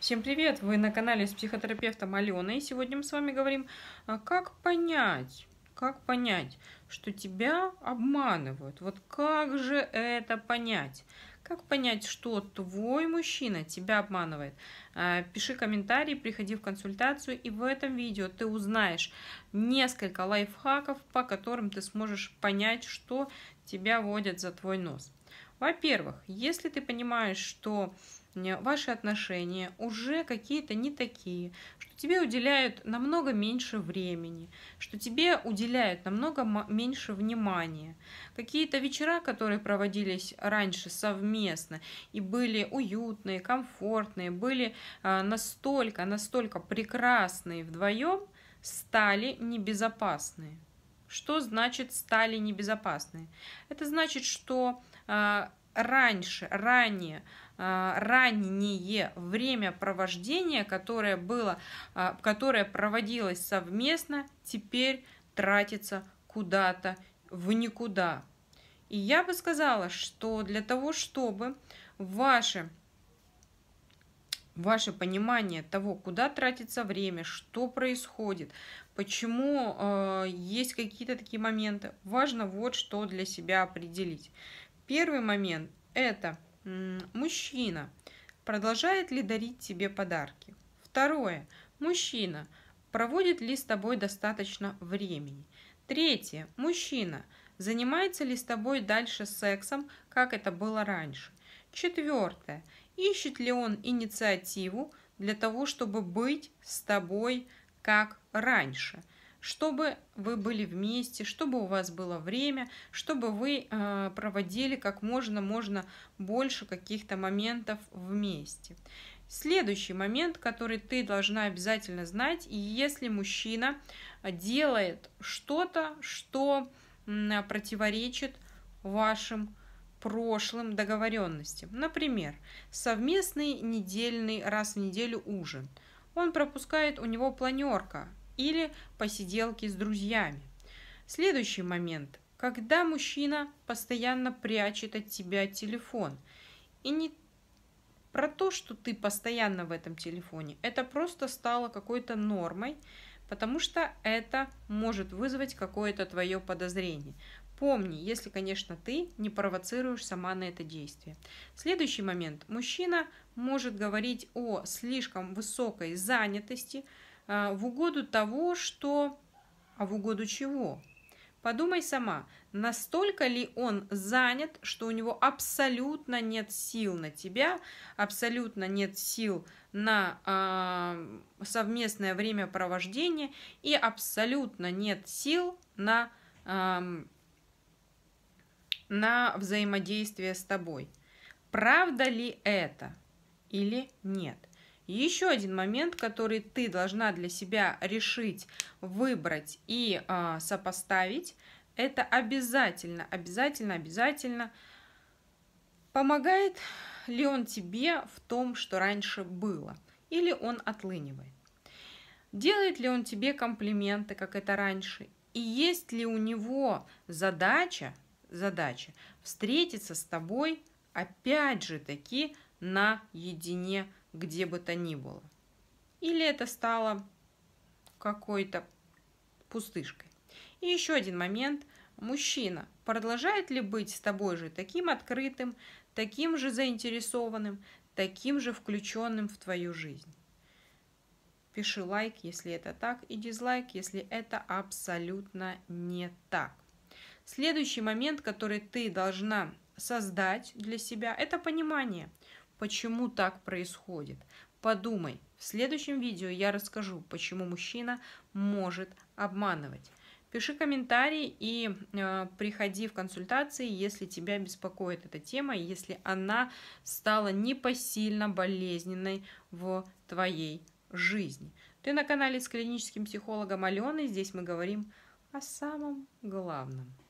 Всем привет! Вы на канале с психотерапевтом Аленой. Сегодня мы с вами говорим, а, как понять, как понять, что тебя обманывают. Вот как же это понять? Как понять, что твой мужчина тебя обманывает? А, пиши комментарий, приходи в консультацию, и в этом видео ты узнаешь несколько лайфхаков, по которым ты сможешь понять, что тебя водят за твой нос. Во-первых, если ты понимаешь, что ваши отношения уже какие-то не такие, что тебе уделяют намного меньше времени, что тебе уделяют намного меньше внимания. Какие-то вечера, которые проводились раньше совместно и были уютные, комфортные, были а, настолько, настолько прекрасные вдвоем, стали небезопасные. Что значит стали небезопасны? Это значит, что а, раньше, ранее, а, раннее время провождения, которое было, а, которое проводилось совместно, теперь тратится куда-то в никуда. И я бы сказала, что для того, чтобы ваши ваше понимание того, куда тратится время, что происходит, почему э, есть какие-то такие моменты, важно вот что для себя определить. Первый момент – это мужчина продолжает ли дарить тебе подарки. Второе – мужчина проводит ли с тобой достаточно времени. Третье – мужчина занимается ли с тобой дальше сексом, как это было раньше. Четвертое – Ищет ли он инициативу для того, чтобы быть с тобой как раньше? Чтобы вы были вместе, чтобы у вас было время, чтобы вы э, проводили как можно, можно больше каких-то моментов вместе. Следующий момент, который ты должна обязательно знать, если мужчина делает что-то, что противоречит вашим прошлым договоренностям. Например, совместный недельный раз в неделю ужин. Он пропускает у него планерка или посиделки с друзьями. Следующий момент. Когда мужчина постоянно прячет от тебя телефон. И не про то, что ты постоянно в этом телефоне. Это просто стало какой-то нормой, потому что это может вызвать какое-то твое подозрение. Помни, если, конечно, ты не провоцируешь сама на это действие. Следующий момент. Мужчина может говорить о слишком высокой занятости а, в угоду того, что... А в угоду чего? Подумай сама, настолько ли он занят, что у него абсолютно нет сил на тебя, абсолютно нет сил на э, совместное времяпровождение и абсолютно нет сил на, э, на взаимодействие с тобой. Правда ли это или нет? Еще один момент, который ты должна для себя решить, выбрать и э, сопоставить, это обязательно, обязательно, обязательно помогает ли он тебе в том, что раньше было, или он отлынивает. Делает ли он тебе комплименты, как это раньше, и есть ли у него задача, задача встретиться с тобой, опять же таки, наедине где бы то ни было. Или это стало какой-то пустышкой. И еще один момент. Мужчина продолжает ли быть с тобой же таким открытым, таким же заинтересованным, таким же включенным в твою жизнь? Пиши лайк, если это так, и дизлайк, если это абсолютно не так. Следующий момент, который ты должна создать для себя, это понимание – почему так происходит. Подумай, в следующем видео я расскажу, почему мужчина может обманывать. Пиши комментарий и э, приходи в консультации, если тебя беспокоит эта тема, если она стала непосильно болезненной в твоей жизни. Ты на канале с клиническим психологом Аленой. Здесь мы говорим о самом главном.